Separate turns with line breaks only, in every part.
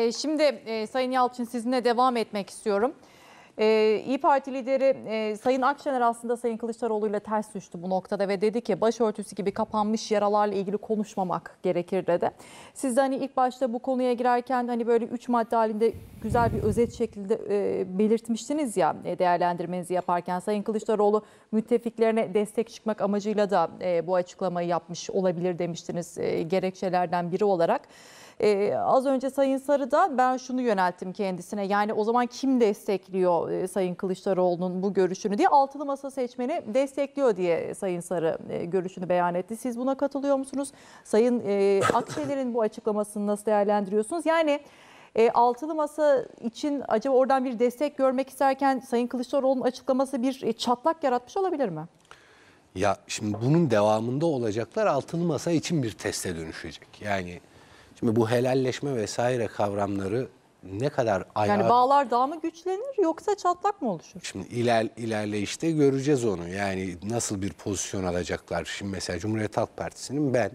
Ee, şimdi e, Sayın Yalçın sizinle devam etmek istiyorum. Ee, İyi Parti lideri e, Sayın Akşener aslında Sayın Kılıçdaroğlu ile ters düştü bu noktada ve dedi ki başörtüsü gibi kapanmış yaralarla ilgili konuşmamak gerekir dedi. Siz de hani ilk başta bu konuya girerken hani böyle üç madde halinde güzel bir özet şekilde e, belirtmiştiniz ya değerlendirmenizi yaparken. Sayın Kılıçdaroğlu müttefiklerine destek çıkmak amacıyla da bu açıklamayı yapmış olabilir demiştiniz gerekçelerden biri olarak. E, az önce Sayın Sarı da ben şunu yönelttim kendisine. Yani o zaman kim destekliyor e, Sayın Kılıçdaroğlu'nun bu görüşünü diye altılı masa seçmeni destekliyor diye Sayın Sarı e, görüşünü beyan etti. Siz buna katılıyor musunuz? Sayın e, Akşener'in bu açıklamasını nasıl değerlendiriyorsunuz? Yani e, altılı masa için acaba oradan bir destek görmek isterken Sayın Kılıçdaroğlu'nun açıklaması bir e, çatlak yaratmış olabilir mi?
Ya şimdi bunun devamında olacaklar altılı masa için bir teste dönüşecek. Yani Şimdi bu helalleşme vesaire kavramları ne kadar ayağa... Yani
bağlar daha mı güçlenir yoksa çatlak mı oluşur?
Şimdi iler, ilerleyişte göreceğiz onu. Yani nasıl bir pozisyon alacaklar. Şimdi mesela Cumhuriyet Halk Partisi'nin ben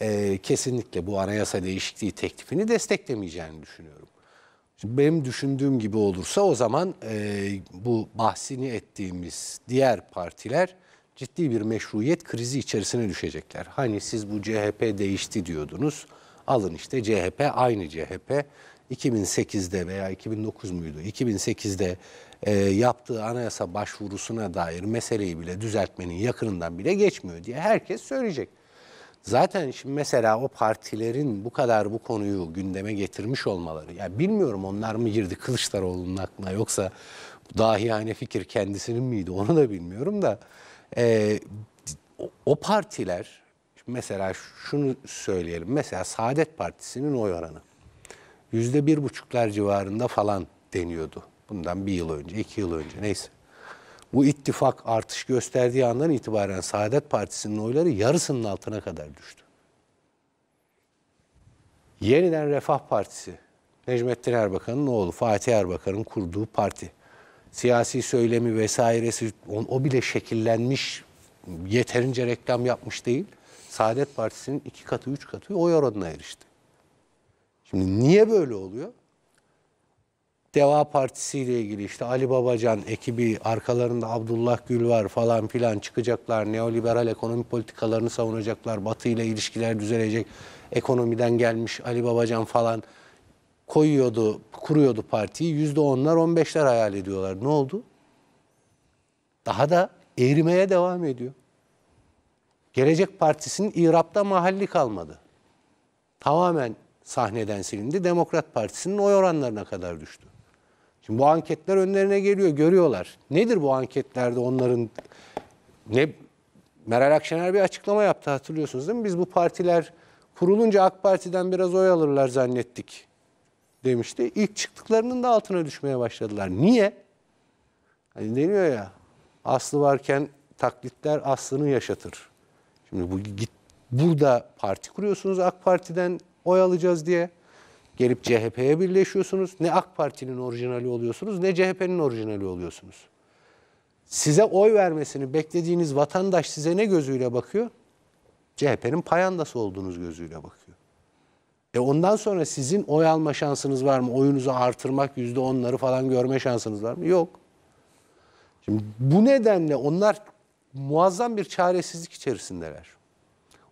e, kesinlikle bu anayasa değişikliği teklifini desteklemeyeceğini düşünüyorum. Şimdi benim düşündüğüm gibi olursa o zaman e, bu bahsini ettiğimiz diğer partiler ciddi bir meşruiyet krizi içerisine düşecekler. Hani siz bu CHP değişti diyordunuz. Alın işte CHP aynı CHP 2008'de veya 2009 muydu? 2008'de e, yaptığı anayasa başvurusuna dair meseleyi bile düzeltmenin yakınından bile geçmiyor diye herkes söyleyecek. Zaten şimdi mesela o partilerin bu kadar bu konuyu gündeme getirmiş olmaları. Ya yani bilmiyorum onlar mı girdi Kılıçdaroğlu'nun aklına yoksa dahi dahiyane fikir kendisinin miydi onu da bilmiyorum da. E, o partiler Mesela şunu söyleyelim. Mesela Saadet Partisi'nin oy oranı yüzde bir buçuklar civarında falan deniyordu. Bundan bir yıl önce, iki yıl önce neyse. Bu ittifak artış gösterdiği andan itibaren Saadet Partisi'nin oyları yarısının altına kadar düştü. Yeniden Refah Partisi, Necmettin Erbakan'ın oğlu Fatih Erbakan'ın kurduğu parti. Siyasi söylemi vesairesi o bile şekillenmiş, yeterince reklam yapmış değil. Saadet Partisi'nin iki katı, üç katı oy oranına erişti. Şimdi niye böyle oluyor? Deva Partisi ile ilgili işte Ali Babacan ekibi arkalarında Abdullah Gül var falan filan çıkacaklar. Neoliberal ekonomi politikalarını savunacaklar. Batı ile ilişkiler düzelecek. Ekonomiden gelmiş Ali Babacan falan koyuyordu, kuruyordu partiyi. Yüzde onlar, on beşler hayal ediyorlar. Ne oldu? Daha da erimeye devam ediyor. Gelecek Partisi'nin İrab'da mahalli kalmadı. Tamamen sahneden silindi. Demokrat Partisi'nin oy oranlarına kadar düştü. Şimdi bu anketler önlerine geliyor, görüyorlar. Nedir bu anketlerde onların ne Meral Akşener bir açıklama yaptı hatırlıyorsunuz değil mi? Biz bu partiler kurulunca AK Parti'den biraz oy alırlar zannettik demişti. İlk çıktıklarının da altına düşmeye başladılar. Niye? Hani deniyor ya, aslı varken taklitler aslını yaşatır. Şimdi bu git burada parti kuruyorsunuz AK Parti'den oy alacağız diye. Gelip CHP'ye birleşiyorsunuz. Ne AK Parti'nin orijinali oluyorsunuz ne CHP'nin orijinali oluyorsunuz. Size oy vermesini beklediğiniz vatandaş size ne gözüyle bakıyor? CHP'nin payandası olduğunuz gözüyle bakıyor. E ondan sonra sizin oy alma şansınız var mı? Oyunuzu artırmak yüzde onları falan görme şansınız var mı? Yok. Şimdi bu nedenle onlar muazzam bir çaresizlik içerisindeler.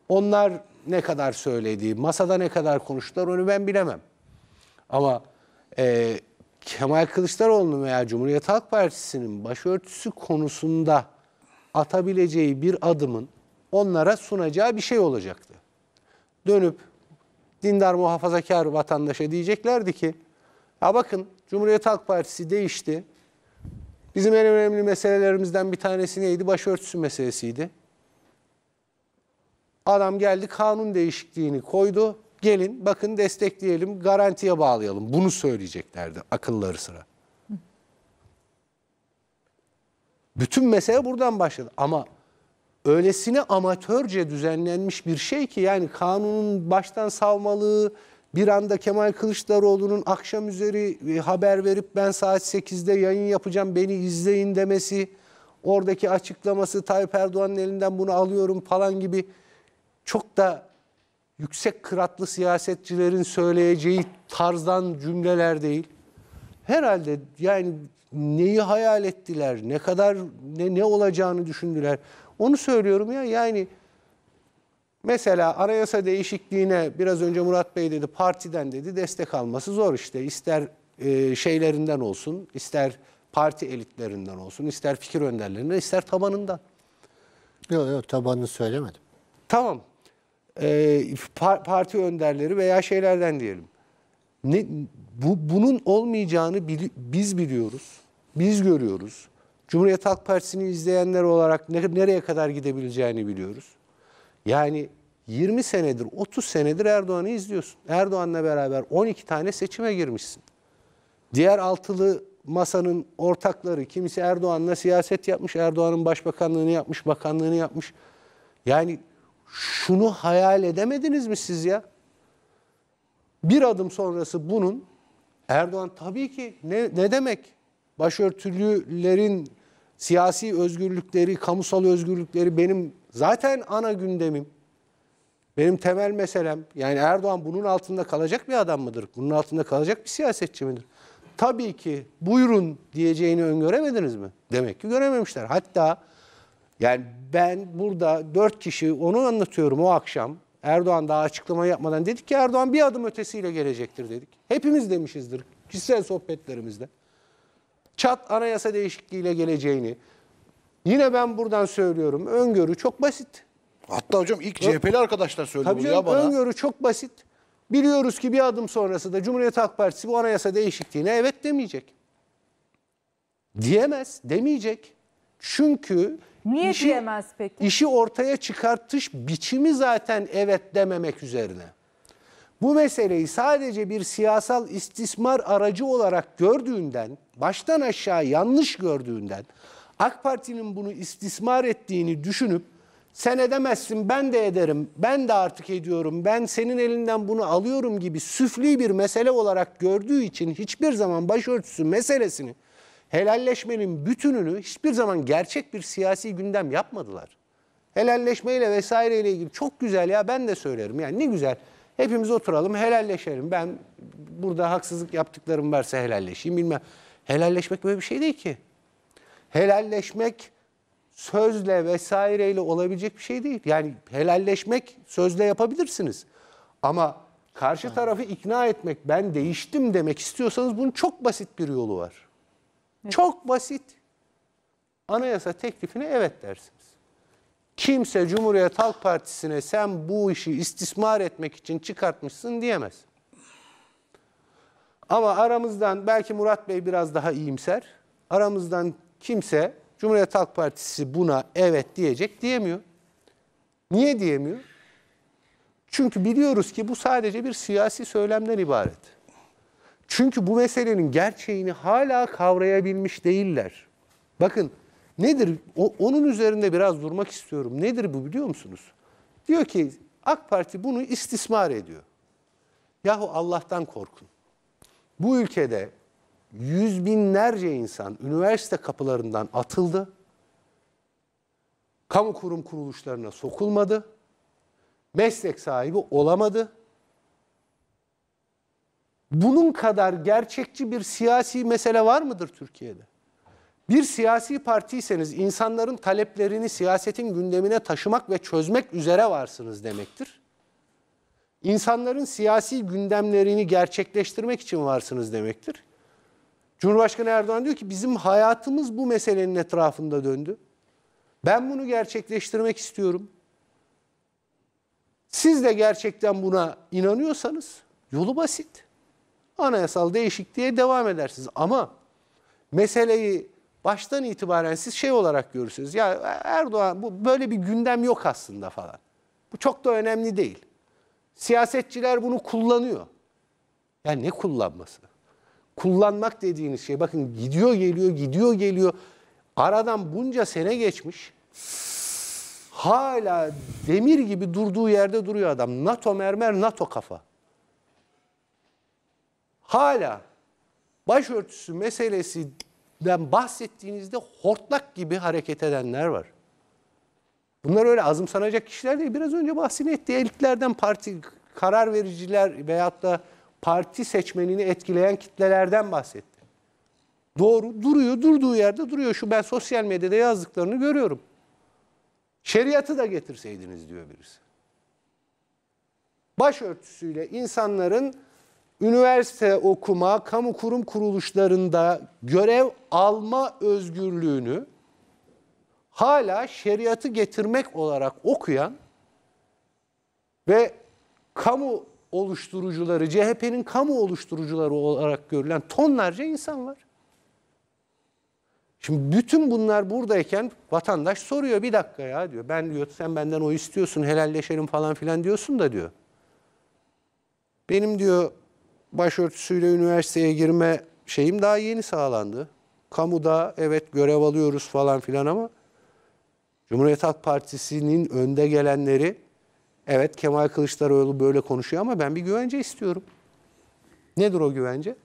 Onlar ne kadar söyledi, masada ne kadar konuştular onu ben bilemem. Ama e, Kemal Kılıçdaroğlu'nun veya Cumhuriyet Halk Partisi'nin başörtüsü konusunda atabileceği bir adımın onlara sunacağı bir şey olacaktı. Dönüp dindar muhafazakar vatandaşa diyeceklerdi ki ya bakın Cumhuriyet Halk Partisi değişti. Bizim en önemli meselelerimizden bir tanesi neydi? Başörtüsü meselesiydi. Adam geldi kanun değişikliğini koydu. Gelin bakın destekleyelim, garantiye bağlayalım. Bunu söyleyeceklerdi akılları sıra. Bütün mesele buradan başladı. Ama öylesine amatörce düzenlenmiş bir şey ki yani kanunun baştan savmalığı, bir anda Kemal Kılıçdaroğlu'nun akşam üzeri e, haber verip ben saat 8'de yayın yapacağım beni izleyin demesi, oradaki açıklaması Tayyip Erdoğan'ın elinden bunu alıyorum falan gibi çok da yüksek kıratlı siyasetçilerin söyleyeceği tarzdan cümleler değil. Herhalde yani neyi hayal ettiler, ne kadar ne, ne olacağını düşündüler. Onu söylüyorum ya yani Mesela anayasa değişikliğine biraz önce Murat Bey dedi partiden dedi destek alması zor işte. İster e, şeylerinden olsun, ister parti elitlerinden olsun, ister fikir önderlerinden, ister tabanından. Yok yok tabanını söylemedim. Tamam. E, par parti önderleri veya şeylerden diyelim. Ne, bu, bunun olmayacağını bili biz biliyoruz, biz görüyoruz. Cumhuriyet Halk Partisi'ni izleyenler olarak ne, nereye kadar gidebileceğini biliyoruz. Yani 20 senedir, 30 senedir Erdoğan'ı izliyorsun. Erdoğan'la beraber 12 tane seçime girmişsin. Diğer altılı masanın ortakları, kimisi Erdoğan'la siyaset yapmış, Erdoğan'ın başbakanlığını yapmış, bakanlığını yapmış. Yani şunu hayal edemediniz mi siz ya? Bir adım sonrası bunun Erdoğan tabii ki ne, ne demek? Başörtülülerin siyasi özgürlükleri, kamusal özgürlükleri benim Zaten ana gündemim. Benim temel meselem yani Erdoğan bunun altında kalacak bir adam mıdır? Bunun altında kalacak bir siyasetçi midir? Tabii ki buyurun diyeceğini öngöremediniz mi? Demek ki görememişler. Hatta yani ben burada dört kişi onu anlatıyorum o akşam. Erdoğan daha açıklama yapmadan dedik ki Erdoğan bir adım ötesiyle gelecektir dedik. Hepimiz demişizdir kişisel sohbetlerimizde. Çat anayasa değişikliğiyle geleceğini, Yine ben buradan söylüyorum. Öngörü çok basit. Hatta hocam ilk CHP'li
arkadaşlar söyledi Tabii canım, ya bana. öngörü
çok basit. Biliyoruz ki bir adım sonrası da Cumhuriyet Halk Partisi bu anayasa değişikliğine evet demeyecek. Diyemez, demeyecek. Çünkü Niye işi, diyemez peki? İşi ortaya çıkartış biçimi zaten evet dememek üzerine. Bu meseleyi sadece bir siyasal istismar aracı olarak gördüğünden, baştan aşağı yanlış gördüğünden AK Parti'nin bunu istismar ettiğini düşünüp sen edemezsin ben de ederim ben de artık ediyorum ben senin elinden bunu alıyorum gibi süfli bir mesele olarak gördüğü için hiçbir zaman başörtüsü meselesini helalleşmenin bütününü hiçbir zaman gerçek bir siyasi gündem yapmadılar. Helalleşmeyle vesaireyle ilgili çok güzel ya ben de söylerim yani ne güzel hepimiz oturalım helalleşelim ben burada haksızlık yaptıklarım varsa helalleşeyim bilmem helalleşmek böyle bir şey değil ki helalleşmek sözle vesaireyle olabilecek bir şey değil. Yani helalleşmek sözle yapabilirsiniz. Ama karşı Aynen. tarafı ikna etmek, ben değiştim demek istiyorsanız bunun çok basit bir yolu var. Evet. Çok basit. Anayasa teklifine evet dersiniz. Kimse Cumhuriyet Halk Partisi'ne sen bu işi istismar etmek için çıkartmışsın diyemez. Ama aramızdan belki Murat Bey biraz daha iyimser. Aramızdan kimse Cumhuriyet Halk Partisi buna evet diyecek diyemiyor. Niye diyemiyor? Çünkü biliyoruz ki bu sadece bir siyasi söylemden ibaret. Çünkü bu meselenin gerçeğini hala kavrayabilmiş değiller. Bakın nedir? O, onun üzerinde biraz durmak istiyorum. Nedir bu biliyor musunuz? Diyor ki AK Parti bunu istismar ediyor. Yahu Allah'tan korkun. Bu ülkede yüz binlerce insan üniversite kapılarından atıldı. Kamu kurum kuruluşlarına sokulmadı. Meslek sahibi olamadı. Bunun kadar gerçekçi bir siyasi mesele var mıdır Türkiye'de? Bir siyasi partiyseniz insanların taleplerini siyasetin gündemine taşımak ve çözmek üzere varsınız demektir. İnsanların siyasi gündemlerini gerçekleştirmek için varsınız demektir. Cumhurbaşkanı Erdoğan diyor ki bizim hayatımız bu meselenin etrafında döndü. Ben bunu gerçekleştirmek istiyorum. Siz de gerçekten buna inanıyorsanız yolu basit. Anayasal değişikliğe devam edersiniz ama meseleyi baştan itibaren siz şey olarak görürsünüz. Ya Erdoğan bu böyle bir gündem yok aslında falan. Bu çok da önemli değil. Siyasetçiler bunu kullanıyor. Ya ne kullanması? kullanmak dediğiniz şey bakın gidiyor geliyor gidiyor geliyor. Aradan bunca sene geçmiş. Hala demir gibi durduğu yerde duruyor adam. NATO mermer, NATO kafa. Hala başörtüsü meselesinden bahsettiğinizde hortlak gibi hareket edenler var. Bunlar öyle azımsanacak kişiler değil. Biraz önce bahsettiği elitlerden parti karar vericiler veyahut da parti seçmenini etkileyen kitlelerden bahsetti. Doğru duruyor, durduğu yerde duruyor. Şu ben sosyal medyada yazdıklarını görüyorum. Şeriatı da getirseydiniz diyor birisi. Başörtüsüyle insanların üniversite okuma, kamu kurum kuruluşlarında görev alma özgürlüğünü hala şeriatı getirmek olarak okuyan ve kamu oluşturucuları, CHP'nin kamu oluşturucuları olarak görülen tonlarca insan var. Şimdi bütün bunlar buradayken vatandaş soruyor bir dakika ya diyor. Ben diyor sen benden o istiyorsun helalleşelim falan filan diyorsun da diyor. Benim diyor başörtüsüyle üniversiteye girme şeyim daha yeni sağlandı. Kamuda evet görev alıyoruz falan filan ama Cumhuriyet Halk Partisi'nin önde gelenleri Evet Kemal Kılıçdaroğlu böyle konuşuyor ama ben bir güvence istiyorum. Nedir o güvence?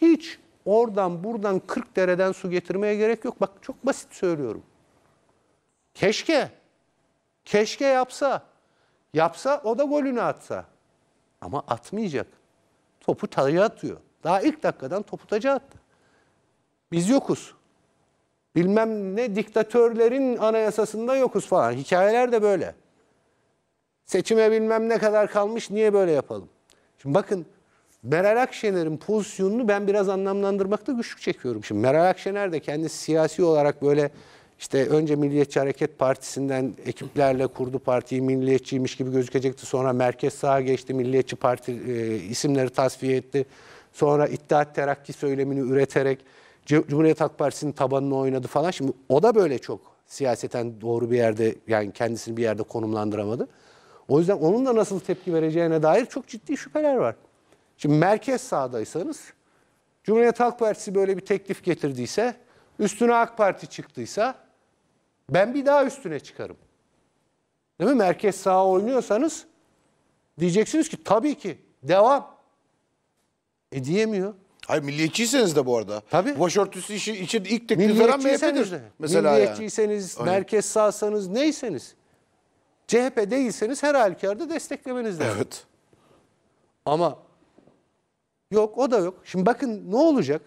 Hiç oradan buradan 40 dereden su getirmeye gerek yok. Bak çok basit söylüyorum. Keşke. Keşke yapsa. Yapsa o da golünü atsa. Ama atmayacak. Topu taca atıyor. Daha ilk dakikadan topu taca attı. Biz yokuz. Bilmem ne diktatörlerin anayasasında yokuz falan. Hikayeler de böyle. Seçime bilmem ne kadar kalmış niye böyle yapalım? Şimdi bakın Meral Akşener'in pozisyonunu ben biraz anlamlandırmakta güçlük çekiyorum. Şimdi Meral Akşener de kendisi siyasi olarak böyle işte önce Milliyetçi Hareket Partisi'nden ekiplerle kurdu partiyi milliyetçiymiş gibi gözükecekti. Sonra merkez sağa geçti, Milliyetçi Parti e, isimleri tasfiye etti. Sonra İttihat Terakki söylemini üreterek Cumhuriyet Halk Partisi'nin tabanını oynadı falan. Şimdi o da böyle çok siyaseten doğru bir yerde yani kendisini bir yerde konumlandıramadı. O yüzden onun da nasıl tepki vereceğine dair çok ciddi şüpheler var. Şimdi merkez sağdaysanız, Cumhuriyet Halk Partisi böyle bir teklif getirdiyse, üstüne AK Parti çıktıysa ben bir daha üstüne çıkarım. Değil mi? Merkez sağa oynuyorsanız diyeceksiniz ki tabii ki devam. E
diyemiyor. Hayır milliyetçiyseniz de bu arada. Tabii. Başörtüsü için ilk teklif veren MHP'dir. Mesela milliyetçiyseniz,
yani. merkez sağsanız, neyseniz. CHP değilseniz her halükarda desteklemeniz lazım. Evet. Ama yok o da yok. Şimdi bakın ne olacak?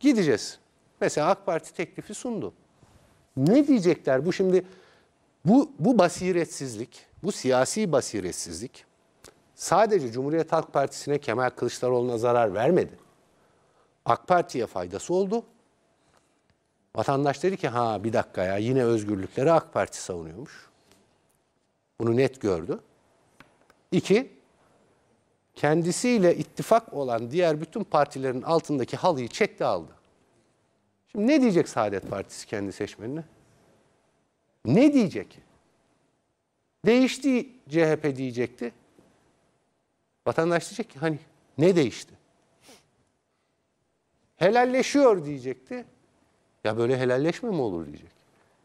Gideceğiz. Mesela AK Parti teklifi sundu. Ne diyecekler bu şimdi? Bu, bu basiretsizlik, bu siyasi basiretsizlik sadece Cumhuriyet Halk Partisi'ne Kemal Kılıçdaroğlu'na zarar vermedi. AK Parti'ye faydası oldu. Vatandaş dedi ki ha bir dakika ya yine özgürlükleri AK Parti savunuyormuş. Bunu net gördü. İki, kendisiyle ittifak olan diğer bütün partilerin altındaki halıyı çekti aldı. Şimdi ne diyecek Saadet Partisi kendi seçmenine? Ne diyecek? Değişti CHP diyecekti. Vatandaş diyecek ki hani ne değişti? Helalleşiyor diyecekti. Ya böyle helalleşme mi olur diyecek.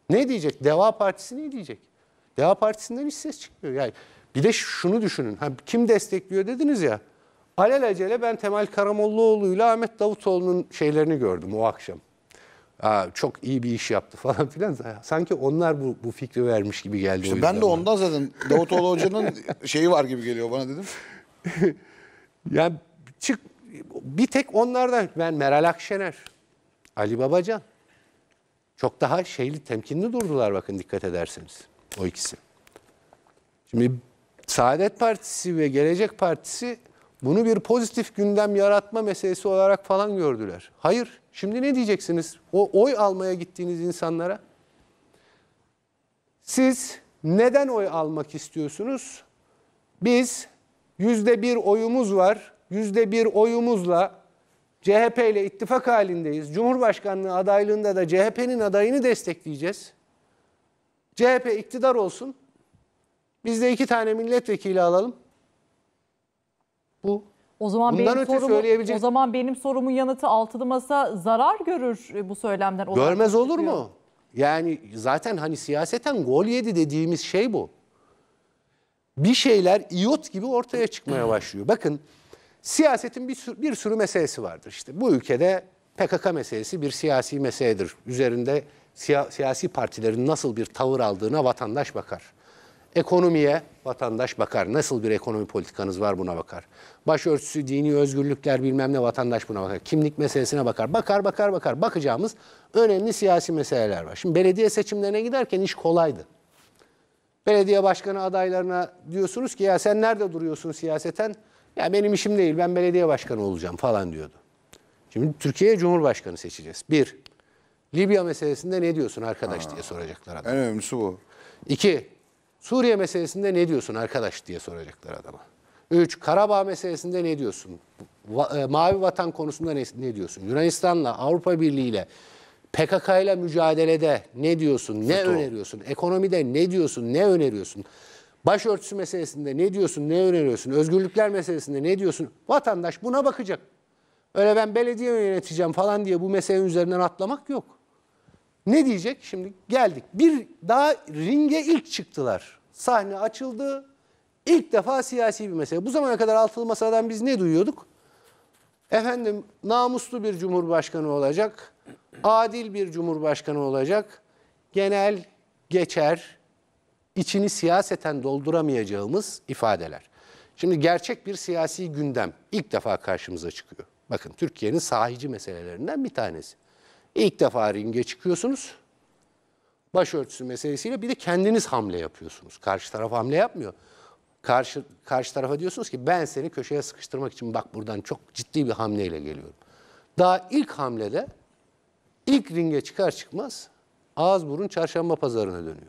Ne diyecek? Deva Partisi ne diyecek? DEA Partisi'nden hiç ses çıkmıyor. Yani bir de şunu düşünün. Ha, kim destekliyor dediniz ya. Alelacele ben Temel Karamollaoğlu ile Ahmet Davutoğlu'nun şeylerini gördüm o akşam. Aa, çok iyi bir iş yaptı falan filan. Sanki onlar bu, bu fikri vermiş gibi geldi. İşte ben de ondan zaten Davutoğlu Hoca'nın şeyi var gibi geliyor bana dedim. yani çık bir tek onlardan ben Meral Akşener, Ali Babacan çok daha şeyli temkinli durdular bakın dikkat ederseniz. O ikisi. Şimdi Saadet Partisi ve Gelecek Partisi bunu bir pozitif gündem yaratma meselesi olarak falan gördüler. Hayır. Şimdi ne diyeceksiniz? O oy almaya gittiğiniz insanlara siz neden oy almak istiyorsunuz? Biz yüzde bir oyumuz var. Yüzde bir oyumuzla CHP ile ittifak halindeyiz. Cumhurbaşkanlığı adaylığında da CHP'nin adayını destekleyeceğiz. CHP iktidar olsun. Biz de iki tane milletvekili alalım. Bu
o zaman Bundan benim sorumu, söyleyebilecek... O zaman benim sorumun yanıtı altılı masa zarar görür e, bu söylemden. O Görmez olur mu?
Yani zaten hani siyaseten gol yedi dediğimiz şey bu. Bir şeyler iot gibi ortaya çıkmaya başlıyor. Bakın siyasetin bir sürü, bir sürü meselesi vardır. İşte bu ülkede PKK meselesi bir siyasi meseledir. Üzerinde siyasi partilerin nasıl bir tavır aldığına vatandaş bakar. Ekonomiye vatandaş bakar. Nasıl bir ekonomi politikanız var buna bakar. Başörtüsü, dini özgürlükler bilmem ne vatandaş buna bakar. Kimlik meselesine bakar. Bakar, bakar, bakar. Bakacağımız önemli siyasi meseleler var. Şimdi belediye seçimlerine giderken iş kolaydı. Belediye başkanı adaylarına diyorsunuz ki ya sen nerede duruyorsun siyaseten? Ya benim işim değil ben belediye başkanı olacağım falan diyordu. Şimdi Türkiye Cumhurbaşkanı seçeceğiz. Bir, Libya meselesinde ne diyorsun arkadaş ha. diye soracaklar adama. En önemlisi bu. İki, Suriye meselesinde ne diyorsun arkadaş diye soracaklar adama. Üç, Karabağ meselesinde ne diyorsun? Va e, Mavi vatan konusunda ne, ne diyorsun? Yunanistan'la, Avrupa Birliği ile, PKK ile mücadelede ne diyorsun? Ne FETÖ. öneriyorsun? Ekonomide ne diyorsun? Ne öneriyorsun? Başörtüsü meselesinde ne diyorsun? Ne öneriyorsun? Özgürlükler meselesinde ne diyorsun? Vatandaş buna bakacak. Öyle ben belediye yöneteceğim falan diye bu meselenin üzerinden atlamak yok. Ne diyecek? Şimdi geldik. Bir daha ringe ilk çıktılar. Sahne açıldı. ilk defa siyasi bir mesele. Bu zamana kadar altılı masadan biz ne duyuyorduk? Efendim namuslu bir cumhurbaşkanı olacak. Adil bir cumhurbaşkanı olacak. Genel geçer içini siyaseten dolduramayacağımız ifadeler. Şimdi gerçek bir siyasi gündem ilk defa karşımıza çıkıyor. Bakın Türkiye'nin sahici meselelerinden bir tanesi. İlk defa ringe çıkıyorsunuz. Başörtüsü meselesiyle bir de kendiniz hamle yapıyorsunuz. Karşı taraf hamle yapmıyor. Karşı, karşı tarafa diyorsunuz ki ben seni köşeye sıkıştırmak için bak buradan çok ciddi bir hamleyle geliyorum. Daha ilk hamlede ilk ringe çıkar çıkmaz ağız burun çarşamba pazarına dönüyor.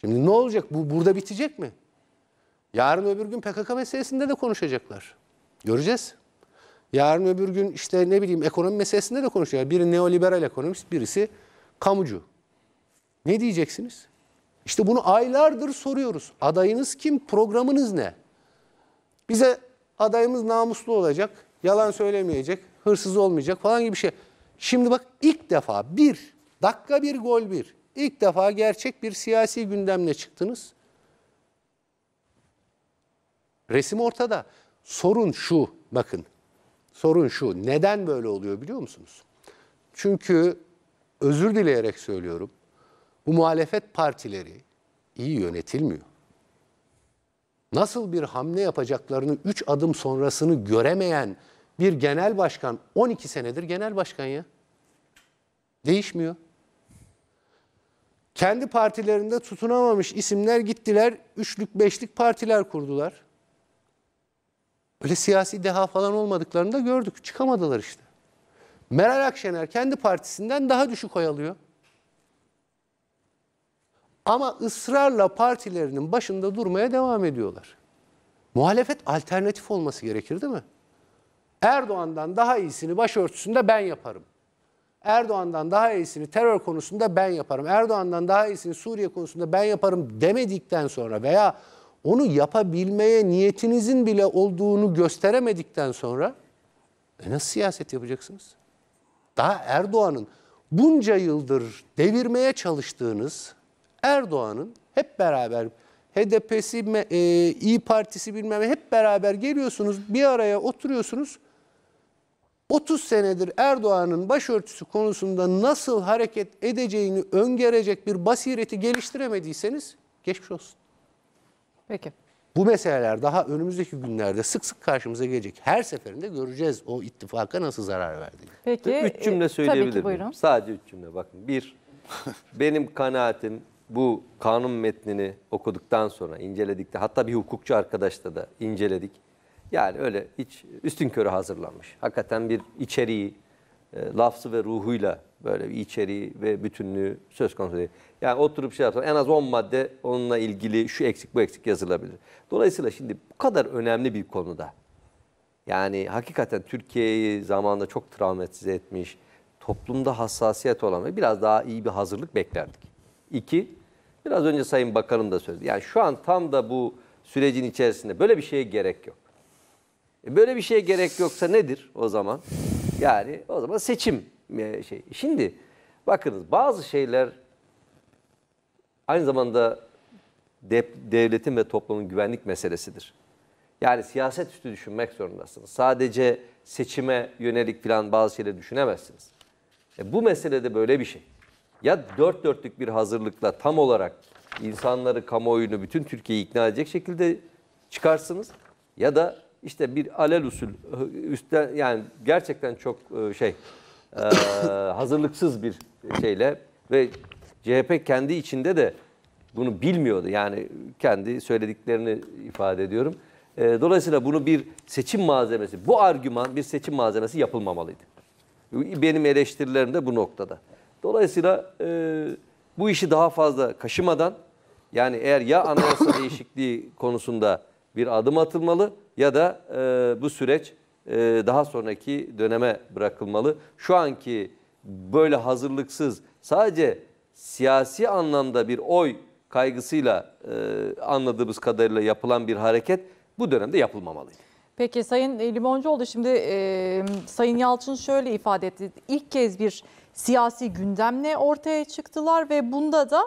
Şimdi ne olacak? Bu burada bitecek mi? Yarın öbür gün PKK meselesinde de konuşacaklar. Göreceğiz. Yarın öbür gün işte ne bileyim ekonomi meselesinde de konuşuyorlar. Biri neoliberal ekonomist, birisi kamucu. Ne diyeceksiniz? İşte bunu aylardır soruyoruz. Adayınız kim? Programınız ne? Bize adayımız namuslu olacak, yalan söylemeyecek, hırsız olmayacak falan gibi bir şey. Şimdi bak ilk defa bir, dakika bir gol bir. İlk defa gerçek bir siyasi gündemle çıktınız. Resim ortada. Sorun şu bakın. Sorun şu, neden böyle oluyor biliyor musunuz? Çünkü özür dileyerek söylüyorum, bu muhalefet partileri iyi yönetilmiyor. Nasıl bir hamle yapacaklarını 3 adım sonrasını göremeyen bir genel başkan 12 senedir genel başkan ya. Değişmiyor. Kendi partilerinde tutunamamış isimler gittiler, üçlük beşlik partiler kurdular. Öyle siyasi deha falan olmadıklarını da gördük. Çıkamadılar işte. Meral Akşener kendi partisinden daha düşük oy alıyor. Ama ısrarla partilerinin başında durmaya devam ediyorlar. Muhalefet alternatif olması gerekir değil mi? Erdoğan'dan daha iyisini başörtüsünde ben yaparım. Erdoğan'dan daha iyisini terör konusunda ben yaparım. Erdoğan'dan daha iyisini Suriye konusunda ben yaparım demedikten sonra veya onu yapabilmeye niyetinizin bile olduğunu gösteremedikten sonra e nasıl siyaset yapacaksınız? Daha Erdoğan'ın bunca yıldır devirmeye çalıştığınız Erdoğan'ın hep beraber HDP'si, e, İyi Partisi bilmem hep beraber geliyorsunuz bir araya oturuyorsunuz. 30 senedir Erdoğan'ın başörtüsü konusunda nasıl hareket edeceğini öngörecek bir basireti geliştiremediyseniz geçmiş olsun. Peki. Bu meseleler daha önümüzdeki günlerde sık sık karşımıza gelecek. Her seferinde göreceğiz
o ittifaka nasıl zarar verdiğini. Peki. Üç e, cümle söyleyebilirim. Tabii ki, Sadece üç cümle bakın. Bir, benim kanaatim bu kanun metnini okuduktan sonra inceledik de hatta bir hukukçu arkadaşla da inceledik. Yani öyle hiç üstün körü hazırlanmış. Hakikaten bir içeriği, e, lafzı ve ruhuyla böyle bir içeriği ve bütünlüğü söz konusu değil. Yani oturup şey yapsan en az 10 madde onunla ilgili şu eksik bu eksik yazılabilir. Dolayısıyla şimdi bu kadar önemli bir konuda yani hakikaten Türkiye'yi zamanında çok travmatize etmiş, toplumda hassasiyet olan biraz daha iyi bir hazırlık beklerdik. İki, biraz önce Sayın Bakanım da söyledi. Yani şu an tam da bu sürecin içerisinde böyle bir şeye gerek yok. E böyle bir şeye gerek yoksa nedir o zaman? Yani o zaman seçim e, şey. Şimdi bakınız bazı şeyler aynı zamanda devletin ve toplumun güvenlik meselesidir. Yani siyaset üstü düşünmek zorundasınız. Sadece seçime yönelik falan bazı şeyleri düşünemezsiniz. E bu meselede böyle bir şey. Ya dört dörtlük bir hazırlıkla tam olarak insanları, kamuoyunu, bütün Türkiye'yi ikna edecek şekilde çıkarsınız. Ya da işte bir alel usul, üstten, yani gerçekten çok e, şey e, hazırlıksız bir şeyle ve CHP kendi içinde de bunu bilmiyordu. Yani kendi söylediklerini ifade ediyorum. E, dolayısıyla bunu bir seçim malzemesi, bu argüman bir seçim malzemesi yapılmamalıydı. Benim eleştirilerim de bu noktada. Dolayısıyla e, bu işi daha fazla kaşımadan yani eğer ya anayasa değişikliği konusunda bir adım atılmalı ya da e, bu süreç e, daha sonraki döneme bırakılmalı. Şu anki böyle hazırlıksız sadece siyasi anlamda bir oy kaygısıyla e, anladığımız kadarıyla yapılan bir hareket bu dönemde yapılmamalıydı.
Peki Sayın Limoncuoğlu şimdi e, Sayın Yalçın şöyle ifade etti. İlk kez bir siyasi gündemle ortaya çıktılar ve bunda da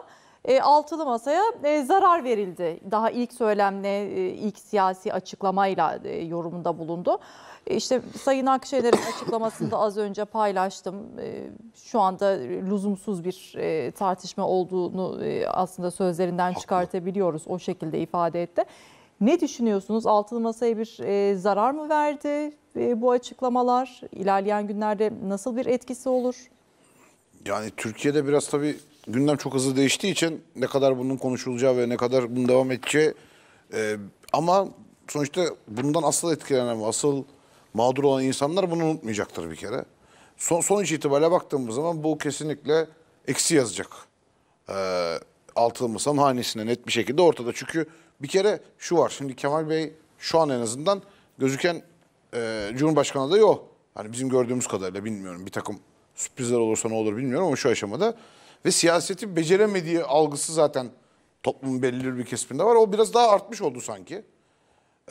e, altılı masaya e, zarar verildi. Daha ilk söylemle, e, ilk siyasi açıklamayla e, yorumunda bulundu. İşte Sayın Akşener'in açıklamasında az önce paylaştım. Ee, şu anda lüzumsuz bir e, tartışma olduğunu e, aslında sözlerinden çıkartabiliyoruz. O şekilde ifade etti. Ne düşünüyorsunuz? Altılı Masa'ya bir e, zarar mı verdi bu açıklamalar? İlerleyen günlerde nasıl bir etkisi olur?
Yani Türkiye'de biraz tabii gündem çok hızlı değiştiği için ne kadar bunun konuşulacağı ve ne kadar bunun devam edeceği ama sonuçta bundan asıl etkilenen asıl mağdur olan insanlar bunu unutmayacaktır bir kere. Son, sonuç itibariyle baktığımız zaman bu kesinlikle eksi yazacak. Ee, altılı masanın hanesine net bir şekilde ortada. Çünkü bir kere şu var. Şimdi Kemal Bey şu an en azından gözüken e, Cumhurbaşkanı da yok. Hani bizim gördüğümüz kadarıyla bilmiyorum. Bir takım sürprizler olursa ne olur bilmiyorum ama şu aşamada. Ve siyaseti beceremediği algısı zaten toplumun belirli bir kesiminde var. O biraz daha artmış oldu sanki.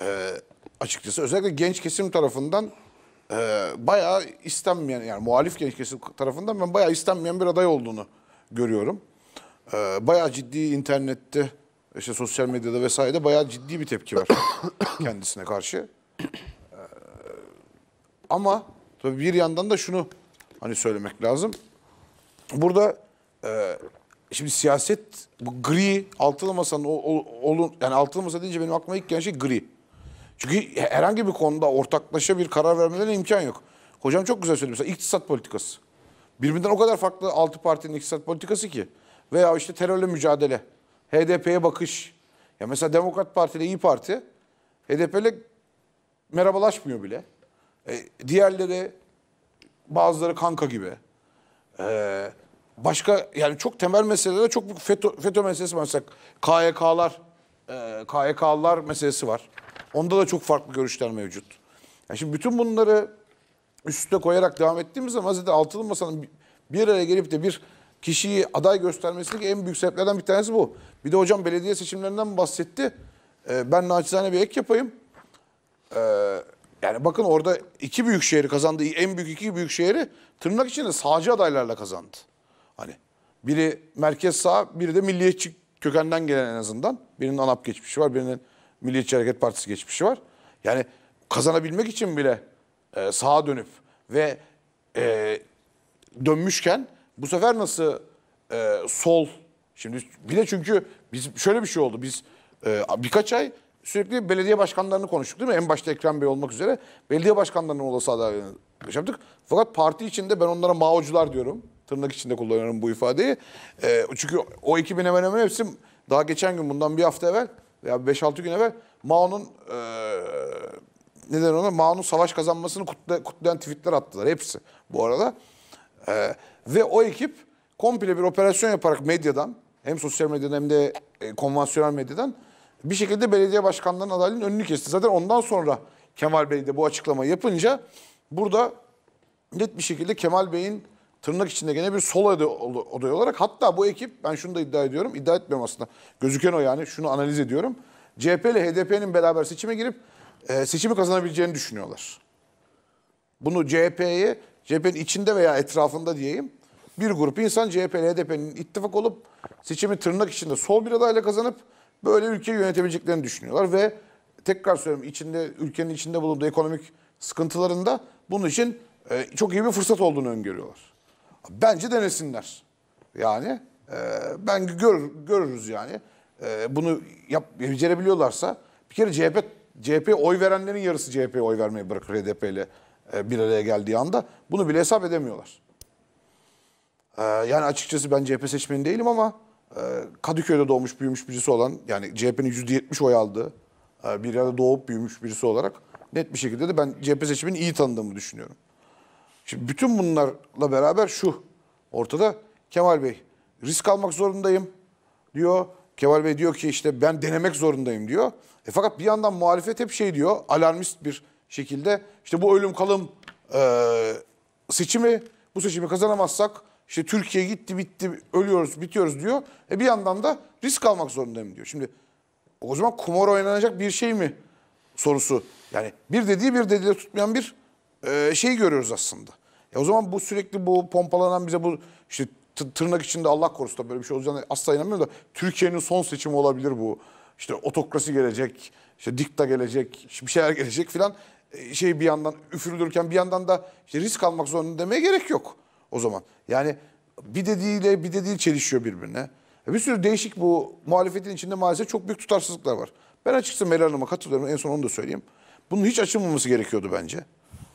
Ee, açıkçası. Özellikle genç kesim tarafından e, bayağı istenmeyen yani muhalif genç kesim tarafından ben bayağı istenmeyen bir aday olduğunu görüyorum. E, bayağı ciddi internette işte sosyal medyada vesairede bayağı ciddi bir tepki var kendisine karşı. E, ama tabii bir yandan da şunu hani söylemek lazım. Burada e, şimdi siyaset bu gri altılı masanın o, o, olun yani altılı masa deyince benim aklıma ilk gelen şey gri. Çünkü herhangi bir konuda ortaklaşa bir karar vermelerine imkan yok. Hocam çok güzel söyledi. Mesela iktisat politikası. Birbirinden o kadar farklı altı partinin iktisat politikası ki. Veya işte terörle mücadele. HDP'ye bakış. Ya mesela Demokrat Parti ile İyi Parti HDP'yle merhabalaşmıyor bile. E, diğerleri bazıları kanka gibi. E, başka yani çok temel meselede çok büyük FETÖ, FETÖ meselesi var. Mesela KYK'lar, e, KYK'lar meselesi var. Onda da çok farklı görüşler mevcut. Yani şimdi bütün bunları üstüne koyarak devam ettiğimiz zaman zaten altılı masanın bir araya gelip de bir kişiyi aday göstermesindeki en büyük sebeplerden bir tanesi bu. Bir de hocam belediye seçimlerinden bahsetti. Ee, ben naçizane bir ek yapayım. Ee, yani bakın orada iki büyük şehri kazandı. En büyük iki büyük şehri tırnak içinde sağcı adaylarla kazandı. Hani biri merkez sağ, biri de milliyetçi kökenden gelen en azından. Birinin ANAP geçmişi var, birinin Milliyetçi Hareket Partisi geçmişi var. Yani kazanabilmek için bile e, sağa dönüp ve e, dönmüşken bu sefer nasıl e, sol şimdi bir de çünkü biz şöyle bir şey oldu biz e, birkaç ay sürekli belediye başkanlarını konuştuk değil mi? En başta Ekrem Bey olmak üzere belediye başkanlarının olası adaylarını yaptık. Fakat parti içinde ben onlara maocular diyorum. Tırnak içinde kullanıyorum bu ifadeyi. E, çünkü o ekibin hemen hemen hepsi daha geçen gün bundan bir hafta evvel veya 5-6 gün evvel Mao'nun e, neden ona Mao'nun savaş kazanmasını kutla, kutlayan tweetler attılar hepsi bu arada. E, ve o ekip komple bir operasyon yaparak medyadan hem sosyal medyadan hem de e, konvansiyonel medyadan bir şekilde belediye başkanlarının adaylığının önünü kesti. Zaten ondan sonra Kemal Bey de bu açıklamayı yapınca burada net bir şekilde Kemal Bey'in tırnak içinde gene bir sol aday olarak hatta bu ekip ben şunu da iddia ediyorum. iddia etmiyorum aslında. Gözüken o yani. Şunu analiz ediyorum. CHP ile HDP'nin beraber seçime girip e, seçimi kazanabileceğini düşünüyorlar. Bunu CHP'ye, CHP'nin içinde veya etrafında diyeyim bir grup insan CHP ile HDP'nin ittifak olup seçimi tırnak içinde sol bir adayla kazanıp böyle ülkeyi yönetebileceklerini düşünüyorlar ve tekrar söylüyorum içinde ülkenin içinde bulunduğu ekonomik sıkıntılarında bunun için e, çok iyi bir fırsat olduğunu öngörüyorlar. Bence denesinler. Yani e, ben gör, görürüz yani. E, bunu yap, becerebiliyorlarsa bir kere CHP CHP oy verenlerin yarısı CHP'ye oy vermeyi bırakır HDP ile e, bir araya geldiği anda. Bunu bile hesap edemiyorlar. E, yani açıkçası ben CHP seçmeni değilim ama e, Kadıköy'de doğmuş büyümüş birisi olan yani CHP'nin %70 oy aldığı e, bir yerde doğup büyümüş birisi olarak net bir şekilde de ben CHP seçimini iyi tanıdığımı düşünüyorum. Şimdi bütün bunlarla beraber şu ortada Kemal Bey risk almak zorundayım diyor. Kemal Bey diyor ki işte ben denemek zorundayım diyor. E fakat bir yandan muhalefet hep şey diyor alarmist bir şekilde işte bu ölüm kalım e, seçimi bu seçimi kazanamazsak işte Türkiye gitti bitti ölüyoruz bitiyoruz diyor. E bir yandan da risk almak zorundayım diyor. Şimdi o zaman kumar oynanacak bir şey mi sorusu. Yani bir dediği bir dediği tutmayan bir şey görüyoruz aslında. E o zaman bu sürekli bu pompalanan bize bu işte tırnak içinde Allah korusun da böyle bir şey olacağını asla inanmıyorum da Türkiye'nin son seçimi olabilir bu. İşte otokrasi gelecek, işte dikta gelecek, bir şeyler gelecek filan ee, şey bir yandan üfürülürken bir yandan da işte risk almak zorunda demeye gerek yok o zaman. Yani bir dediğiyle bir dediği çelişiyor birbirine. E, bir sürü değişik bu muhalefetin içinde maalesef çok büyük tutarsızlıklar var. Ben açıkçası Meral Hanım'a katılıyorum en son onu da söyleyeyim. Bunun hiç açılmaması gerekiyordu bence.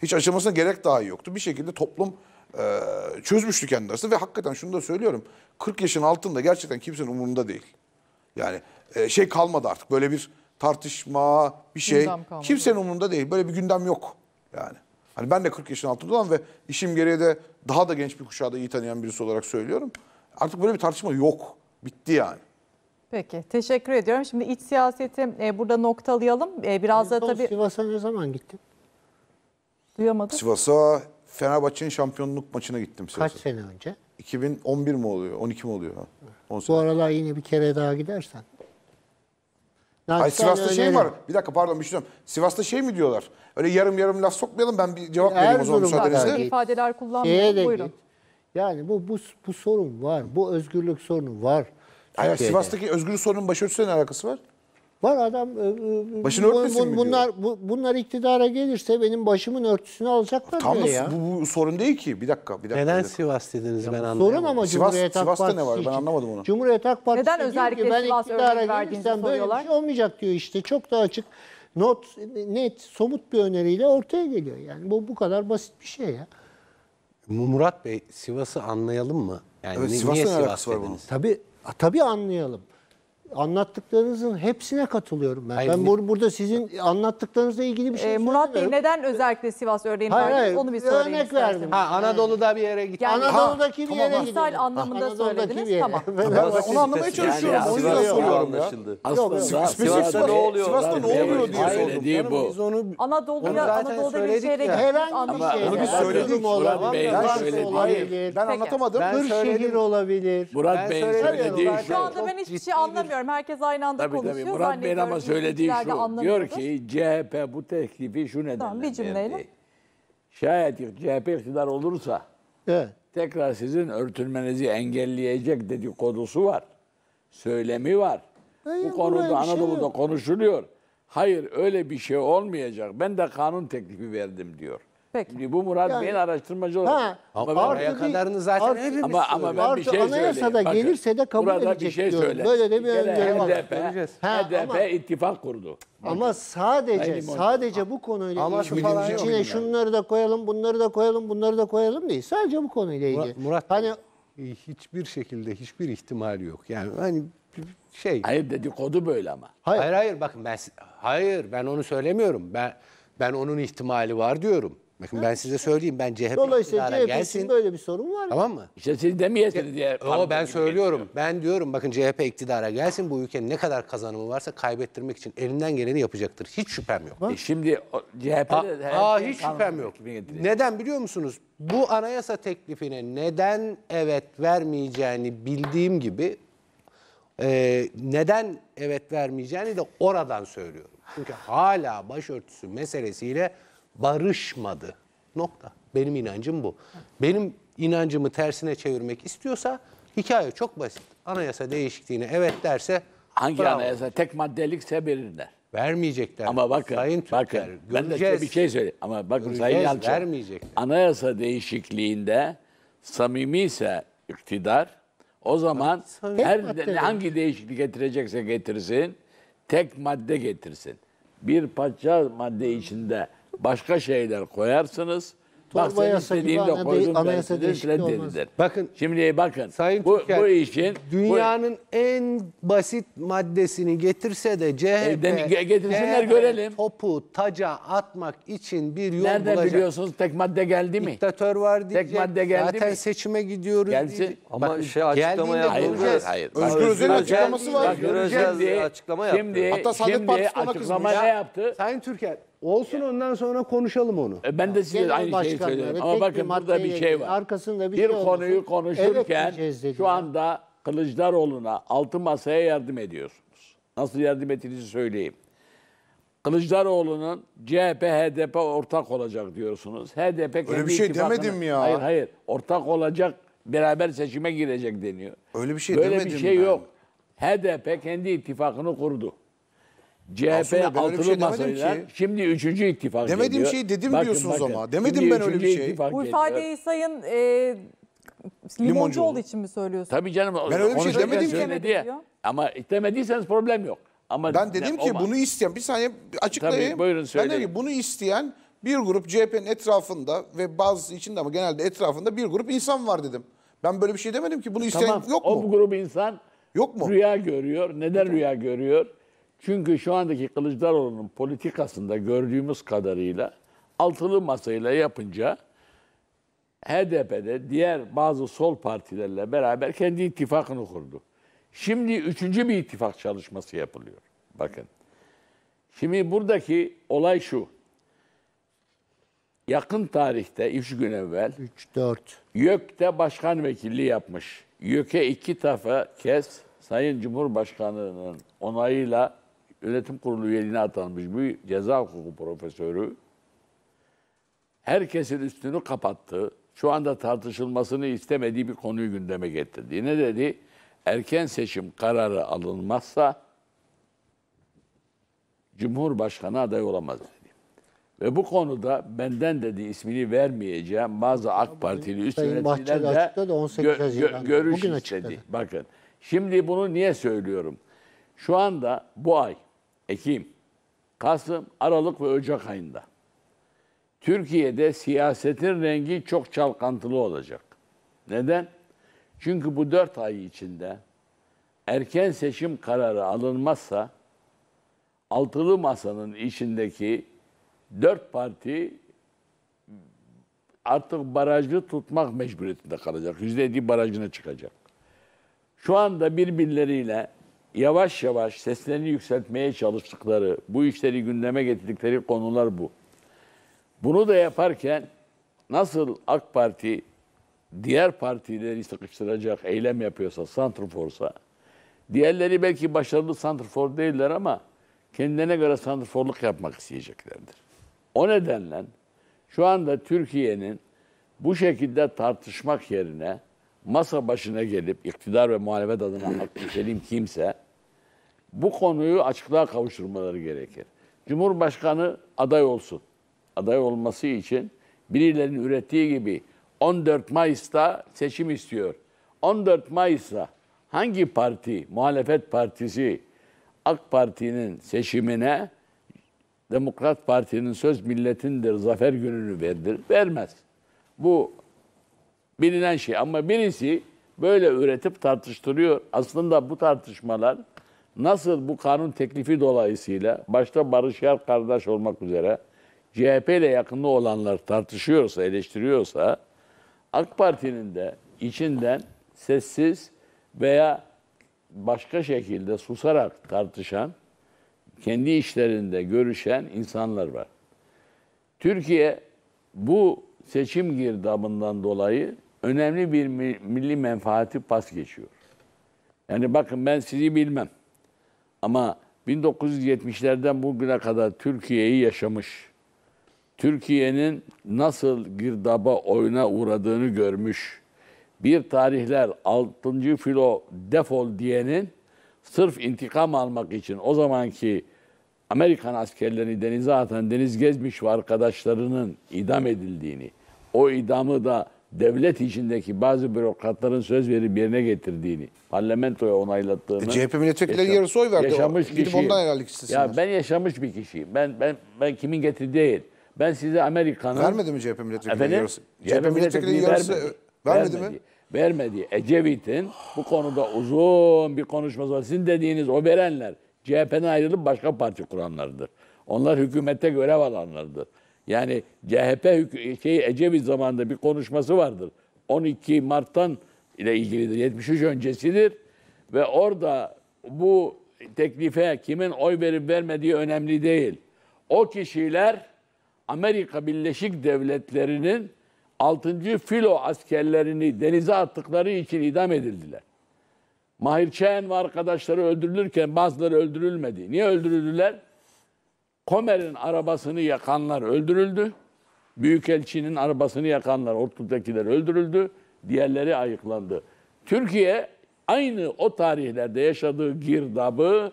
Hiç aşılmasına gerek dahi yoktu. Bir şekilde toplum e, çözmüştü kendi arasında ve hakikaten şunu da söylüyorum. 40 yaşın altında gerçekten kimsenin umurunda değil. Yani e, şey kalmadı artık böyle bir tartışma bir şey kimsenin umurunda değil. Böyle bir gündem yok yani. Hani ben de 40 yaşın altında olan ve işim gereği de daha da genç bir kuşağı da iyi tanıyan birisi olarak söylüyorum. Artık böyle bir tartışma yok. Bitti yani.
Peki teşekkür ediyorum. Şimdi iç siyaseti e, burada noktalayalım. E, biraz da tabii... Sivas'a ne zaman gittin? Duyamadım.
Sivas'a Fenerbahçe'nin şampiyonluk maçına gittim Sivas'a. Kaç sene önce? 2011 mi oluyor? 12 mi oluyor? 10 sene. Bu aralar yine bir
kere daha gidersen.
Ay Sivas'ta şey var. Bir dakika pardon bir şey diyorum. Sivas'ta şey mi diyorlar? Öyle yarım yarım laf sokmayalım ben bir cevap
vereyim o zaman müsaadenizle. ifadeler kullanmayın. Buyurun. Yani bu, bu, bu sorun var. Bu özgürlük sorunu var. Hayır, Sivas'taki özgürlük sorunun başörtüsüyle ne alakası var? Var adam e, e, e, başın bu, örtmesin bu, bunlar diyor? bu, bunlar iktidara gelirse benim başımın örtüsünü alacaklar Tam diyor ya.
Bu, bu sorun değil ki. Bir dakika, bir dakika. Neden Sivas dediniz ya ben anlamadım. Sorun ama Sivas, Cumhuriyet Halk Sivas'ta
ne var? Ben anlamadım onu. Cumhuriyet Halk Partisi Neden özellikle ki, ben Sivas iktidara gelirsem böyle bir şey olmayacak diyor işte. Çok da açık, not, net, somut bir öneriyle ortaya geliyor. Yani bu bu kadar basit bir şey ya.
Murat Bey Sivas'ı anlayalım mı? Yani evet, Sivas'la niye Sivas dediniz? Var bunun?
Tabii, tabii anlayalım anlattıklarınızın hepsine katılıyorum ben. Hayır, ben bur burada sizin anlattıklarınızla ilgili bir şey e, Murat Bey
neden özellikle Sivas örneğini hayır, verdiniz? Hayır, Onu bir sorayım örnek verdim. Ha, Anadolu'da
bir yere gittim. Yani, Anadolu'daki bir yere tamam, gittim. Misal anlamında ha, söylediniz. Tamam. Ben
onu anlamaya çalışıyorum. Yani, o yüzden Ne ya. Aslında Sivas'ta ne oluyor? Sivas'ta ne oluyor diye sordum. Değil bu.
Anadolu'da Anadolu'da bir şehre herhangi bir
şey. Onu biz söyledik Murat Bey. Ben anlatamadım. Ben şehir
olabilir.
Murat Bey söyledi. Şu anda
ben hiçbir şey anlamıyorum bilmiyorum. Herkes aynı anda tabii, konuşuyor. Tabii. Murat Bey ama söylediği şu. Diyor ki
CHP bu teklifi şu nedenle tamam, bir cümleyle. Verdi. Şayet CHP iktidar olursa evet. tekrar sizin örtülmenizi engelleyecek dedikodusu var. Söylemi var. Hayır, bu konuda şey Anadolu'da şey konuşuluyor. Hayır öyle bir şey olmayacak. Ben de kanun teklifi verdim diyor. Peki. Şimdi bu Murat yani, Bey'in araştırmacı olarak. ama ben, oraya kadarını zaten artı, hepimiz ama, ama ben bir şey Anayasada Bakın, gelirse de kabul burada edecek bir şey diyorum. Söyle. Böyle de bir öngörü var. HDP, ha, HDP ama, ittifak kurdu. Ama
sadece Hayır, sadece bu konuyla ama ilgili falan içine şunları da koyalım, bunları da koyalım, bunları da koyalım değil. Sadece bu konuyla ilgili. Murat, Murat hani
hiçbir şekilde hiçbir ihtimal yok. Yani hani şey. Hayır dedikodu böyle ama. Hayır hayır, hayır bakın ben hayır ben onu söylemiyorum. Ben ben onun ihtimali var diyorum. Bakın ben size söyleyeyim ben CHP Dolayısıyla iktidara CHP gelsin.
böyle bir sorun var. Tamam
mı? İşte siz demeyesiniz diye. Yo, ben şey söylüyorum. Ben diyorum bakın CHP iktidara gelsin bu ülkenin ne kadar kazanımı varsa kaybettirmek için elinden geleni yapacaktır. Hiç şüphem yok. E şimdi CHP. CHP'de Aa, hiç şüphem yok. Neden biliyor musunuz? Bu anayasa teklifine neden evet vermeyeceğini bildiğim gibi e, neden evet vermeyeceğini de oradan söylüyorum. Çünkü hala başörtüsü meselesiyle barışmadı. Nokta. Benim inancım bu. Benim inancımı tersine çevirmek istiyorsa hikaye çok basit. Anayasa değişikliğine evet derse
hangi bravo. anayasa
tek maddelikse verirler.
Vermeyecekler. Ama bakın, Sayın Türkler, bakın göreceğiz. ben de size bir şey söyleyeyim. Ama bakın göreceğiz, Sayın Yalçın, vermeyecekler. anayasa değişikliğinde samimiyse iktidar, o zaman evet, her madde hangi değişiklik getirecekse getirsin, tek madde getirsin. Bir parça madde içinde başka şeyler koyarsınız. Torbaya Bak sen istediğini de koydum ben sizin dediler. Bakın, Şimdi bakın Sayın bu, Türker, bu işin... Dünyanın
bu, en basit maddesini getirse de CHP... Evden, getirsinler CHP, görelim. Topu taca atmak için bir yol Nereden bulacak. biliyorsunuz tek madde geldi mi? Diktatör var diyecek. Tek madde geldi Zaten mi? seçime gidiyoruz Gelsin. Diyecek.
Ama Bak, şey
açıklama yapıldı. Hayır, hayır.
Özgür Özel'in
açıklaması var. Özgür Özel
açıklama yaptı. Şimdi, Hatta Saadet Partisi
ona kızmış. Açıklama ne yaptı? Sayın Türker Olsun ondan sonra konuşalım onu. E, Ben de size aynı şeyi başkanları söylüyorum. Ama tek bir bakın burada bir şey var.
arkasında bir şey konuyu Evet konuşurken diyeceğiz şu anda Kılıçdaroğlu'na altı masaya yardım ediyorsunuz. Nasıl yardım ettiğinizi söyleyeyim. Kılıçdaroğlu'nun CHP, HDP ortak olacak diyorsunuz. HDP kendi Öyle bir şey ittifakını- demedim ya. Hayır hayır. Ortak olacak, beraber seçime girecek deniyor. Öyle bir şey Böyle bir şey ben. yok. HDP kendi ittifakını kurdu. CHP Aslında ben öyle altılı şey masayla ki. şimdi üçüncü ittifak Demediğim ediyor. şeyi dedim diyorsunuz ama. Demedim Şimdi ben öyle bir şey. ittifak Bu ediyor. ifadeyi
Sayın e, Limoncuoğlu için mi söylüyorsunuz?
Tabii canım. Ben öyle bir şey demedim ki. söyledi Ama demediyseniz problem yok. Ama Ben dedim ki olmaz. bunu
isteyen bir saniye açıklayayım. Tabii, buyurun, söyleyin. Ben dedim ki bunu isteyen bir grup CHP'nin etrafında ve bazı içinde ama genelde etrafında bir grup insan var dedim. Ben böyle bir şey demedim ki bunu e, isteyen Tamam, yok o
mu? grup insan Yok mu? rüya görüyor. Neden rüya görüyor? Çünkü şu andaki Kılıçdaroğlu'nun politikasında gördüğümüz kadarıyla altılı masayla yapınca HDP'de diğer bazı sol partilerle beraber kendi ittifakını kurdu. Şimdi üçüncü bir ittifak çalışması yapılıyor. Bakın. Şimdi buradaki olay şu. Yakın tarihte, üç gün evvel, 3-4, YÖK'te başkan vekilliği yapmış. YÖK'e iki defa kez Sayın Cumhurbaşkanı'nın onayıyla yönetim kurulu üyeliğine atanmış bir ceza hukuku profesörü herkesin üstünü kapattı. Şu anda tartışılmasını istemediği bir konuyu gündeme getirdi. Ne dedi? Erken seçim kararı alınmazsa Cumhurbaşkanı aday olamaz dedi. Ve bu konuda benden dedi ismini vermeyeceğim bazı AK Partili üst yöneticilerle gö- gö- görüş istedi. Bakın şimdi bunu niye söylüyorum? Şu anda bu ay Ekim, Kasım, Aralık ve Ocak ayında. Türkiye'de siyasetin rengi çok çalkantılı olacak. Neden? Çünkü bu dört ay içinde erken seçim kararı alınmazsa altılı masanın içindeki dört parti artık barajı tutmak mecburiyetinde kalacak. Yüzde yedi barajına çıkacak. Şu anda birbirleriyle yavaş yavaş seslerini yükseltmeye çalıştıkları, bu işleri gündeme getirdikleri konular bu. Bunu da yaparken nasıl AK Parti diğer partileri sıkıştıracak eylem yapıyorsa, santrforsa, diğerleri belki başarılı santrfor değiller ama kendine göre santrforluk yapmak isteyeceklerdir. O nedenle şu anda Türkiye'nin bu şekilde tartışmak yerine masa başına gelip iktidar ve muhalefet adına aktif şey kimse bu konuyu açıklığa kavuşturmaları gerekir. Cumhurbaşkanı aday olsun. Aday olması için birilerinin ürettiği gibi 14 Mayıs'ta seçim istiyor. 14 Mayıs'ta hangi parti, muhalefet partisi AK Parti'nin seçimine Demokrat Parti'nin söz milletindir, zafer gününü verdir. Vermez. Bu bilinen şey. Ama birisi böyle üretip tartıştırıyor. Aslında bu tartışmalar nasıl bu kanun teklifi dolayısıyla başta Barış Yar kardeş olmak üzere CHP ile yakında olanlar tartışıyorsa, eleştiriyorsa AK Parti'nin de içinden sessiz veya başka şekilde susarak tartışan, kendi işlerinde görüşen insanlar var. Türkiye bu seçim girdabından dolayı önemli bir milli menfaati pas geçiyor. Yani bakın ben sizi bilmem. Ama 1970'lerden bugüne kadar Türkiye'yi yaşamış. Türkiye'nin nasıl girdaba oyuna uğradığını görmüş. Bir tarihler 6. filo defol diyenin sırf intikam almak için o zamanki Amerikan askerlerini denize atan Deniz Gezmiş ve arkadaşlarının idam edildiğini, o idamı da devlet içindeki bazı bürokratların söz verip yerine getirdiğini, parlamentoya onaylattığını. E, CHP milletvekilleri yarısı oy verdi. Yaşamış o, kişi. ondan Ya ben yaşamış bir kişiyim. Ben ben ben kimin getirdiği değil. Ben size Amerika'nın... Vermedi mi CHP milletvekilleri yarısı? CHP, CHP milletvekilleri yarısı vermedi, vermedi, vermedi mi? Vermedi. Ecevit'in bu konuda uzun bir konuşması var. Sizin dediğiniz o verenler CHP'den ayrılıp başka parti kuranlardır. Onlar hükümette görev alanlardır. Yani CHP şey Ecevit zamanında bir konuşması vardır. 12 Mart'tan ile ilgilidir. 73 öncesidir ve orada bu teklife kimin oy verip vermediği önemli değil. O kişiler Amerika Birleşik Devletleri'nin 6. filo askerlerini denize attıkları için idam edildiler. Mahir Çen ve arkadaşları öldürülürken bazıları öldürülmedi. Niye öldürüldüler? Komer'in arabasını yakanlar öldürüldü. Büyükelçinin arabasını yakanlar, ortadakiler öldürüldü. Diğerleri ayıklandı. Türkiye aynı o tarihlerde yaşadığı girdabı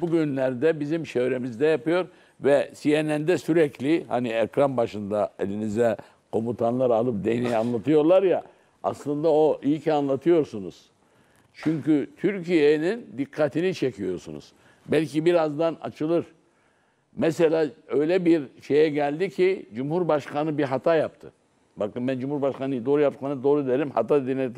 bugünlerde bizim çevremizde yapıyor ve CNN'de sürekli hani ekran başında elinize komutanlar alıp deneyi anlatıyorlar ya aslında o iyi ki anlatıyorsunuz. Çünkü Türkiye'nin dikkatini çekiyorsunuz. Belki birazdan açılır Mesela öyle bir şeye geldi ki Cumhurbaşkanı bir hata yaptı. Bakın ben Cumhurbaşkanı doğru yaptıklarını doğru derim, hata dediğini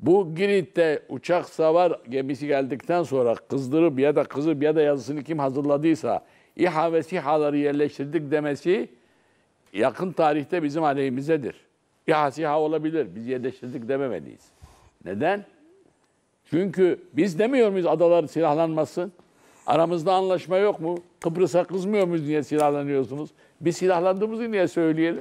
Bu Girit'te uçak savar gemisi geldikten sonra kızdırıp ya da kızıp ya da yazısını kim hazırladıysa İHA ve SİHA'ları yerleştirdik demesi yakın tarihte bizim aleyhimizedir. İHA SİHA olabilir, biz yerleştirdik dememeliyiz. Neden? Çünkü biz demiyor muyuz adalar silahlanmasın? Aramızda anlaşma yok mu? Kıbrıs'a kızmıyor muyuz niye silahlanıyorsunuz? Biz silahlandığımızı niye söyleyelim?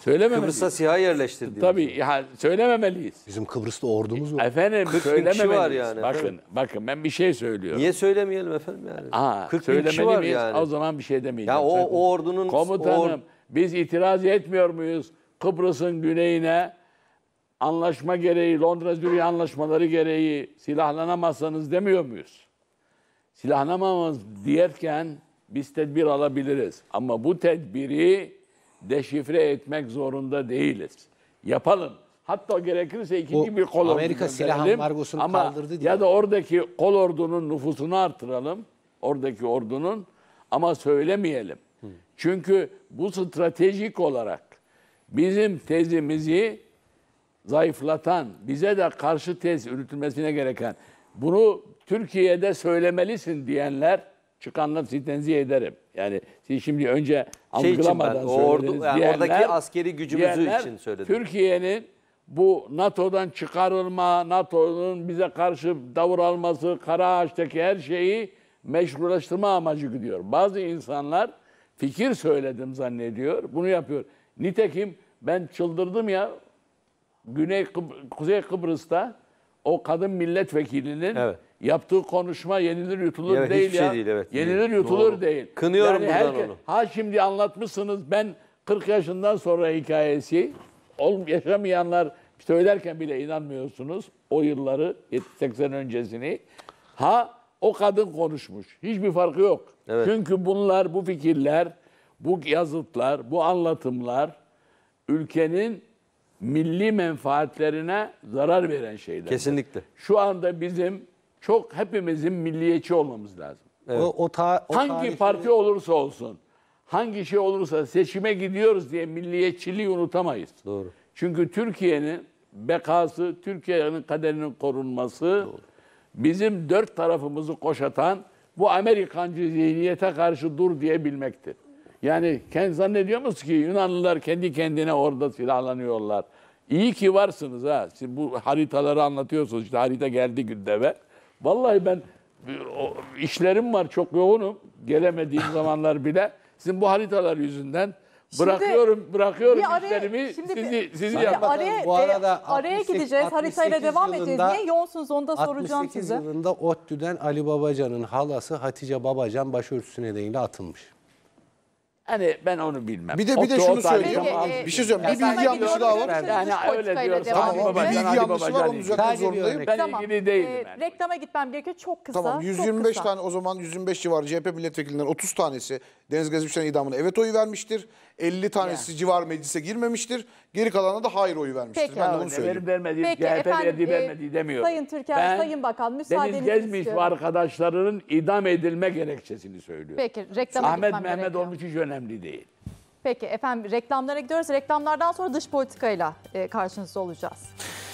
Söylememeliyiz. Kıbrıs'a siyah yerleştirdi. Tabii ya, söylememeliyiz. Bizim Kıbrıs'ta ordumuz var. Efendim 40 söylememeliyiz. Kişi var yani, bakın, efendim. bakın ben bir şey söylüyorum. Niye söylemeyelim efendim yani? Aa, 40 bin kişi var miyiz? yani. O zaman bir şey demeyeceğim. Ya o, o ordunun... Komutanım or... biz itiraz etmiyor muyuz Kıbrıs'ın güneyine anlaşma gereği, Londra Zürih anlaşmaları gereği silahlanamazsanız demiyor muyuz? silahlamamız diyerken biz tedbir alabiliriz. Ama bu tedbiri deşifre etmek zorunda değiliz. Yapalım. Hatta gerekirse ikinci bir kol Amerika silah ambargosunu ama kaldırdı diye. Ya da oradaki kol ordunun nüfusunu artıralım. Oradaki ordunun ama söylemeyelim. Çünkü bu stratejik olarak bizim tezimizi zayıflatan, bize de karşı tez üretilmesine gereken bunu Türkiye'de söylemelisin diyenler çıkanlar sizi tenzih ederim. Yani siz şimdi önce şey algılamadan ben, ordu, söylediniz yani oradaki askeri gücümüzü diyenler, için söyledim. Türkiye'nin bu NATO'dan çıkarılma, NATO'nun bize karşı davur alması, kara ağaçtaki her şeyi meşrulaştırma amacı gidiyor. Bazı insanlar fikir söyledim zannediyor, bunu yapıyor. Nitekim ben çıldırdım ya, Güney Kıbr Kuzey Kıbrıs'ta o kadın milletvekilinin evet. yaptığı konuşma yenilir yutulur evet, değil ya. Şey değil, evet, yenilir yutulur Doğru. değil. Kınıyorum yani buradan herkes, onu. Ha şimdi anlatmışsınız ben 40 yaşından sonra hikayesi. Oğlum yaşamayanlar söylerken bile inanmıyorsunuz o yılları 80 öncesini. Ha o kadın konuşmuş. Hiçbir farkı yok. Evet. Çünkü bunlar bu fikirler, bu yazıtlar, bu anlatımlar ülkenin milli menfaatlerine zarar veren şeyler. Kesinlikle. Şu anda bizim çok hepimizin milliyetçi olmamız lazım.
Evet. O, o ta,
o hangi tarihini... parti
olursa olsun, hangi şey olursa seçime gidiyoruz diye milliyetçiliği unutamayız. Doğru. Çünkü Türkiye'nin bekası, Türkiye'nin kaderinin korunması, Doğru. bizim dört tarafımızı koşatan bu Amerikancı zihniyete karşı dur diyebilmektir. Yani kendi zannediyor musun ki Yunanlılar kendi kendine orada silahlanıyorlar. İyi ki varsınız ha. Şimdi bu haritaları anlatıyorsunuz. İşte harita geldi gündeme. Vallahi ben işlerim var çok yoğunum. Gelemediğim zamanlar bile. Sizin bu haritalar yüzünden Şimdi bırakıyorum bırakıyorum bir araya, şimdi sizi bir, sizi şimdi yapmadan. Araya, bu arada e, araya 68, gideceğiz. Haritayla devam edeceğiz. Niye
yoğunsunuz onu da soracağım size. 68
yılında ODTÜ'den Ali Babacan'ın halası Hatice Babacan başörtüsü nedeniyle atılmış. Hani ben onu bilmem. Bir de bir de şunu söyleyeyim. E, bir şey söyleyeyim. Bir bilgi yanlışı daha var. Yani hani öyle diyoruz. Tamam babacan, hani bir bilgi yanlışı var onu düzeltmek zorundayım.
Ben ilgili değilim. Ee,
Reklama gitmem gerekiyor. Çok kısa. Tamam 125 tane o
zaman 125 civarı CHP milletvekillerinden 30 tanesi Deniz Gezmişler'in idamına evet oyu vermiştir. 50 tanesi yani. civar meclise
girmemiştir. Geri kalanına da hayır oyu vermiştir. Peki, ben de bunu söyleyeyim. Verim vermediği, Peki, CHP efendim, verdiği vermediği demiyorum. Sayın Türker, ben, Sayın Bakan müsaadenizi istiyorum. Deniz Gezmiş ve arkadaşlarının idam edilme gerekçesini söylüyor. Peki, reklam Ahmet Mehmet olmuş hiç önemli değil.
Peki efendim reklamlara gidiyoruz. Reklamlardan sonra dış politikayla e, karşınızda olacağız.